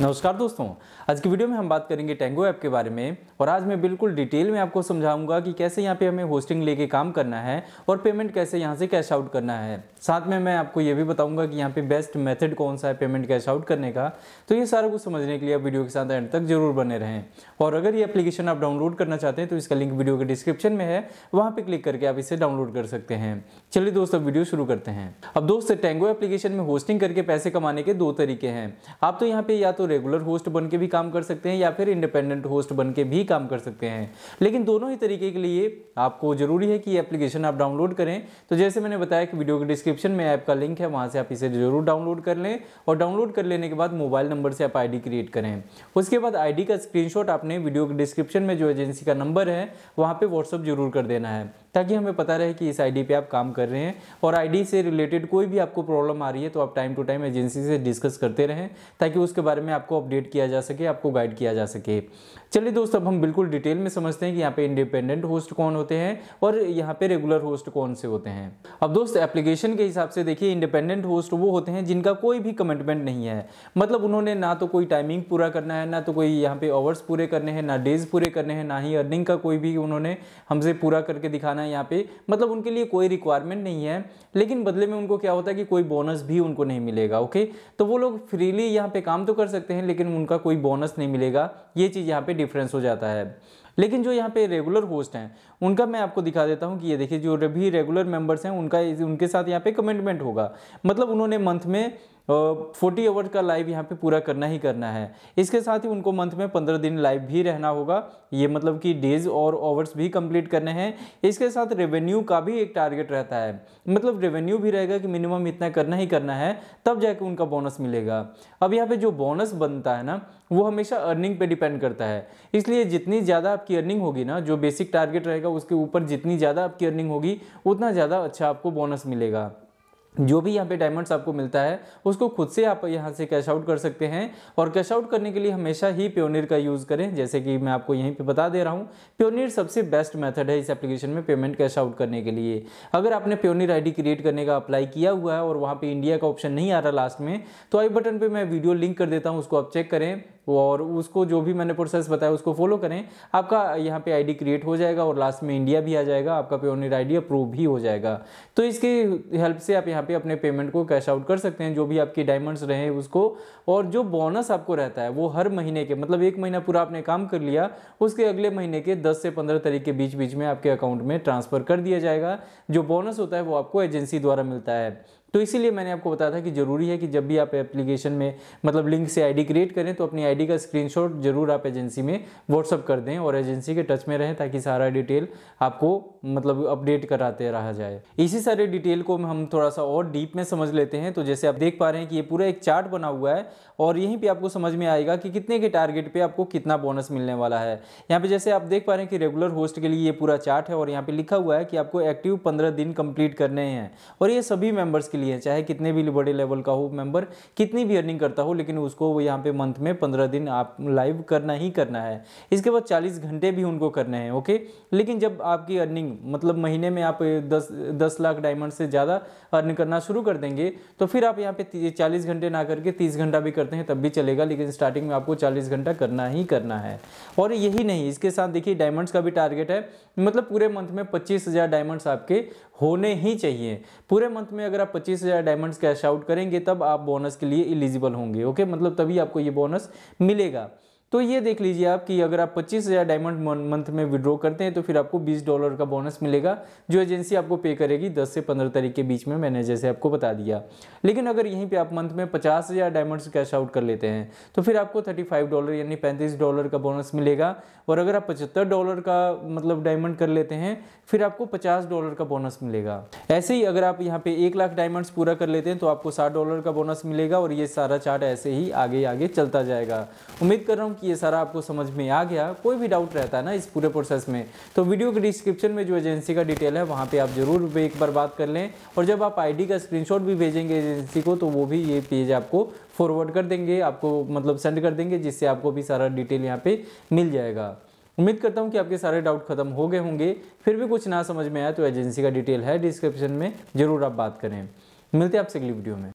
नमस्कार दोस्तों आज की वीडियो में हम बात करेंगे टेंगो ऐप के बारे में और आज मैं बिल्कुल डिटेल में आपको समझाऊंगा कि कैसे यहाँ पे हमें होस्टिंग लेके काम करना है और पेमेंट कैसे यहाँ से कैश आउट करना है साथ में मैं आपको ये भी बताऊंगा कि यहाँ पे बेस्ट मेथड कौन सा है पेमेंट कैश आउट करने का तो ये सारा कुछ समझने के लिए आप वीडियो के साथ एंड तक जरूर बने रहें और अगर ये एप्लीकेशन आप डाउनलोड करना चाहते हैं तो इसका लिंक वीडियो के डिस्क्रिप्शन में है वहाँ पर क्लिक करके आप इसे डाउनलोड कर सकते हैं चलिए दोस्तों वीडियो शुरू करते हैं अब दोस्तों टेंगो एप्लीकेशन में होस्टिंग करके पैसे कमाने के दो तरीके हैं आप तो यहाँ पे या तो रेगुलर होस्ट बन के भी काम कर सकते हैं या फिर इंडिपेंडेंट होस्ट बन के भी काम कर सकते हैं लेकिन दोनों ही तरीके के लिए आपको ज़रूरी है कि एप्लीकेशन आप डाउनलोड करें तो जैसे मैंने बताया कि वीडियो के डिस्क्रिप्शन में ऐप का लिंक है वहाँ से आप इसे ज़रूर डाउनलोड कर लें और डाउनलोड कर लेने के बाद मोबाइल नंबर से आप आईडी क्रिएट करें उसके बाद आईडी का स्क्रीनशॉट आपने वीडियो के डिस्क्रिप्शन में जो एजेंसी का नंबर है वहाँ पर व्हाट्सअप जरूर कर देना है ताकि हमें पता रहे कि इस आईडी पे आप काम कर रहे हैं और आईडी से रिलेटेड कोई भी आपको प्रॉब्लम आ रही है तो आप टाइम टू टाइम एजेंसी से डिस्कस करते रहें ताकि उसके बारे में आपको अपडेट किया जा सके आपको गाइड किया जा सके चलिए दोस्त अब हम बिल्कुल डिटेल में समझते हैं कि यहाँ पे इंडिपेंडेंट होस्ट कौन होते हैं और यहाँ पे रेगुलर होस्ट कौन से होते हैं अब दोस्त एप्लीकेशन के हिसाब से देखिए इंडिपेंडेंट होस्ट वो होते हैं जिनका कोई भी कमिटमेंट नहीं है मतलब उन्होंने ना तो कोई टाइमिंग पूरा करना है ना तो कोई यहाँ पे आवर्स पूरे करने हैं ना डेज पूरे करने हैं ना ही अर्निंग का कोई भी उन्होंने हमसे पूरा करके दिखाना जाना है यहाँ पे मतलब उनके लिए कोई रिक्वायरमेंट नहीं है लेकिन बदले में उनको क्या होता है कि कोई बोनस भी उनको नहीं मिलेगा ओके तो वो लोग फ्रीली यहाँ पे काम तो कर सकते हैं लेकिन उनका कोई बोनस नहीं मिलेगा ये चीज़ यहाँ पे डिफरेंस हो जाता है लेकिन जो यहाँ पे रेगुलर होस्ट हैं उनका मैं आपको दिखा देता हूँ कि ये देखिए जो भी रेगुलर मेंबर्स हैं उनका उनके साथ यहाँ पे कमिटमेंट होगा मतलब उन्होंने मंथ में फोर्टी आवर्स का लाइव यहाँ पे पूरा करना ही करना है इसके साथ ही उनको मंथ में पंद्रह दिन लाइव भी रहना होगा ये मतलब कि डेज और आवर्स भी कंप्लीट करने हैं इसके साथ रेवेन्यू का भी एक टारगेट रहता है मतलब रेवेन्यू भी रहेगा कि मिनिमम इतना करना ही करना है तब जाके उनका बोनस मिलेगा अब यहाँ पे जो बोनस बनता है ना वो हमेशा अर्निंग पे डिपेंड करता है इसलिए जितनी ज़्यादा आपकी अर्निंग होगी ना जो बेसिक टारगेट रहेगा उसके ऊपर जितनी ज़्यादा आपकी अर्निंग होगी उतना ज़्यादा अच्छा आपको बोनस मिलेगा जो भी यहाँ पे डायमंड्स आपको मिलता है उसको खुद से आप यहाँ से कैश आउट कर सकते हैं और कैश आउट करने के लिए हमेशा ही प्योनियर का यूज़ करें जैसे कि मैं आपको यहीं पे बता दे रहा हूँ प्योनियर सबसे बेस्ट मेथड है इस एप्लीकेशन में पेमेंट कैश आउट करने के लिए अगर आपने प्योनियर आई क्रिएट करने का अप्लाई किया हुआ है और वहाँ पर इंडिया का ऑप्शन नहीं आ रहा लास्ट में तो आई बटन पर मैं वीडियो लिंक कर देता हूँ उसको आप चेक करें और उसको जो भी मैंने प्रोसेस बताया उसको फॉलो करें आपका यहाँ पे आईडी क्रिएट हो जाएगा और लास्ट में इंडिया भी आ जाएगा आपका पेओनियर आईडी अप्रूव भी हो जाएगा तो इसके हेल्प से आप यहाँ पे अपने पेमेंट को कैश आउट कर सकते हैं जो भी आपकी डायमंड्स रहे उसको और जो बोनस आपको रहता है वो हर महीने के मतलब एक महीना पूरा आपने काम कर लिया उसके अगले महीने के दस से पंद्रह तारीख के बीच बीच में आपके अकाउंट में ट्रांसफ़र कर दिया जाएगा जो बोनस होता है वो आपको एजेंसी द्वारा मिलता है तो इसीलिए मैंने आपको बताया था कि ज़रूरी है कि जब भी आप एप्लीकेशन में मतलब लिंक से आईडी क्रिएट करें तो अपनी आईडी का स्क्रीनशॉट जरूर आप एजेंसी में व्हाट्सअप कर दें और एजेंसी के टच में रहें ताकि सारा डिटेल आपको मतलब अपडेट कराते रहा जाए इसी सारे डिटेल को हम थोड़ा सा और डीप में समझ लेते हैं तो जैसे आप देख पा रहे हैं कि ये पूरा एक चार्ट बना हुआ है और यहीं पर आपको समझ में आएगा कि कितने के टारगेट पर आपको कितना बोनस मिलने वाला है यहाँ पर जैसे आप देख पा रहे हैं कि रेगुलर होस्ट के लिए ये पूरा चार्ट है और यहाँ पर लिखा हुआ है कि आपको एक्टिव पंद्रह दिन कंप्लीट करने हैं और ये सभी मेम्बर्स के के लिए चाहे कितने भी बड़े लेवल का हो मेंबर कितनी भी अर्निंग करता हो लेकिन उसको यहाँ पे मंथ में पंद्रह दिन आप लाइव करना ही करना है इसके बाद चालीस घंटे भी उनको करने हैं ओके लेकिन जब आपकी अर्निंग मतलब महीने में आप दस दस लाख डायमंड से ज़्यादा अर्न करना शुरू कर देंगे तो फिर आप यहाँ पे चालीस घंटे ना करके तीस घंटा भी करते हैं तब भी चलेगा लेकिन स्टार्टिंग में आपको चालीस घंटा करना ही करना है और यही नहीं इसके साथ देखिए डायमंड्स का भी टारगेट है मतलब पूरे मंथ में पच्चीस हज़ार डायमंड्स आपके होने ही चाहिए पूरे मंथ में अगर आप पच्चीस हज़ार डायमंड्स कैश आउट करेंगे तब आप बोनस के लिए एलिजिबल होंगे ओके मतलब तभी आपको ये बोनस मिलेगा तो ये देख लीजिए आप कि अगर आप 25000 डायमंड मंथ में विड्रॉ करते हैं तो फिर आपको 20 डॉलर का बोनस मिलेगा जो एजेंसी आपको पे करेगी 10 से 15 तारीख के बीच में मैंने जैसे आपको बता दिया लेकिन अगर यहीं पे आप मंथ में 50000 डायमंड्स कैश आउट कर लेते हैं तो फिर आपको 35 डॉलर यानी पैंतीस डॉलर का बोनस मिलेगा और अगर आप पचहत्तर डॉलर का मतलब डायमंड कर लेते हैं फिर आपको पचास डॉलर का बोनस मिलेगा ऐसे ही अगर आप यहाँ पे एक लाख डायमंड्स पूरा कर लेते हैं तो आपको साठ डॉलर का बोनस मिलेगा और ये सारा चार्ट ऐसे ही आगे आगे चलता जाएगा उम्मीद कर रहा हूँ कि ये सारा आपको समझ में आ गया कोई भी डाउट रहता है ना इस पूरे प्रोसेस में तो वीडियो के डिस्क्रिप्शन में जो एजेंसी का डिटेल है वहाँ पर आप ज़रूर एक बार बात कर लें और जब आप आई का स्क्रीनशॉट भी भेजेंगे एजेंसी को तो वो भी ये पेज आपको फॉरवर्ड कर देंगे आपको मतलब सेंड कर देंगे जिससे आपको भी सारा डिटेल यहाँ पर मिल जाएगा उम्मीद करता हूँ कि आपके सारे डाउट खत्म हो गए होंगे फिर भी कुछ ना समझ में आया तो एजेंसी का डिटेल है डिस्क्रिप्शन में ज़रूर आप बात करें मिलते हैं आपसे अगली वीडियो में